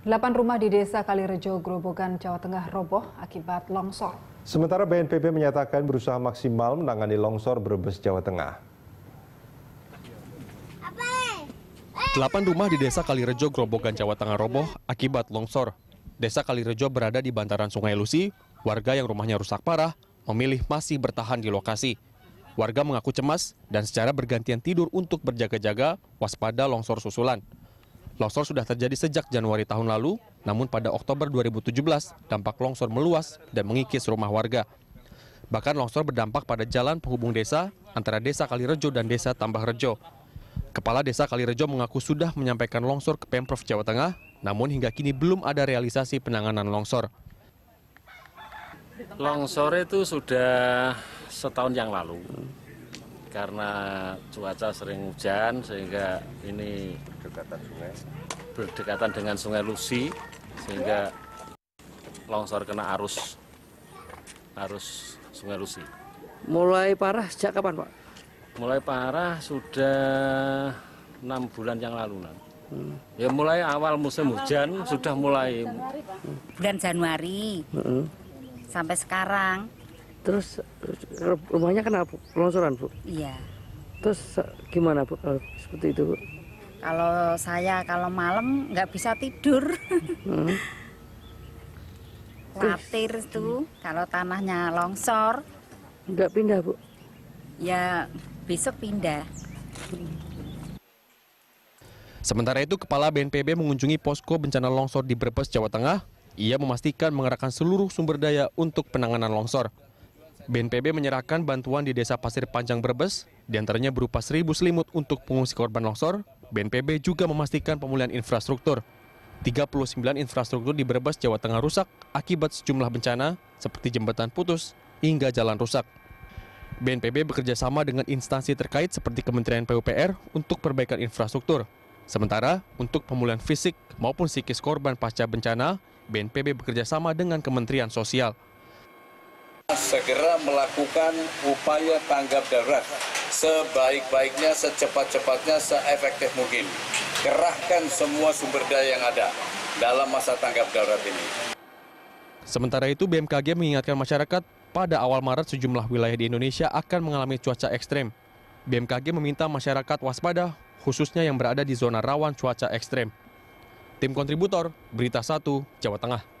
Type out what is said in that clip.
Delapan rumah di Desa Kalirejo, Grobogan, Jawa Tengah roboh akibat longsor. Sementara BNPB menyatakan berusaha maksimal menangani longsor Brebes, Jawa Tengah. Delapan rumah di Desa Kalirejo, Grobogan, Jawa Tengah roboh akibat longsor. Desa Kalirejo berada di bantaran Sungai Lusi. Warga yang rumahnya rusak parah memilih masih bertahan di lokasi. Warga mengaku cemas dan secara bergantian tidur untuk berjaga-jaga waspada longsor susulan. Longsor sudah terjadi sejak Januari tahun lalu, namun pada Oktober 2017 dampak longsor meluas dan mengikis rumah warga. Bahkan longsor berdampak pada jalan penghubung desa antara desa Kalirejo dan desa Tambah Rejo. Kepala Desa Kalirejo mengaku sudah menyampaikan longsor ke Pemprov Jawa Tengah, namun hingga kini belum ada realisasi penanganan longsor. Longsor itu sudah setahun yang lalu karena cuaca sering hujan sehingga ini berdekatan sungai berdekatan dengan sungai Lusi sehingga longsor kena arus arus sungai Lusi. Mulai parah sejak kapan Pak? Mulai parah sudah enam bulan yang lalu. Nah. Hmm. Ya mulai awal musim awal, hujan awal sudah mulai Januari, Bulan Januari hmm. sampai sekarang Terus rumahnya kena longsoran bu? Iya. Terus eh, gimana bu kalau seperti itu bu? Kalau saya kalau malam nggak bisa tidur. Hmm. Khawatir tuh hmm. kalau tanahnya longsor. Nggak pindah bu? Ya besok pindah. Sementara itu, Kepala BNPB mengunjungi posko bencana longsor di Brebes, Jawa Tengah. Ia memastikan mengerahkan seluruh sumber daya untuk penanganan longsor. BNPB menyerahkan bantuan di desa Pasir Panjang Brebes, diantaranya berupa seribu selimut untuk pengungsi korban longsor. BNPB juga memastikan pemulihan infrastruktur. 39 infrastruktur di Brebes, Jawa Tengah rusak akibat sejumlah bencana seperti jembatan putus hingga jalan rusak. BNPB bekerja sama dengan instansi terkait seperti Kementerian PUPR untuk perbaikan infrastruktur. Sementara, untuk pemulihan fisik maupun psikis korban pasca bencana, BNPB bekerja sama dengan Kementerian Sosial segera melakukan upaya tanggap darurat sebaik-baiknya, secepat-cepatnya, seefektif mungkin. Kerahkan semua sumber daya yang ada dalam masa tanggap darurat ini. Sementara itu, BMKG mengingatkan masyarakat pada awal Maret sejumlah wilayah di Indonesia akan mengalami cuaca ekstrem. BMKG meminta masyarakat waspada, khususnya yang berada di zona rawan cuaca ekstrem. Tim kontributor, Berita 1, Jawa Tengah.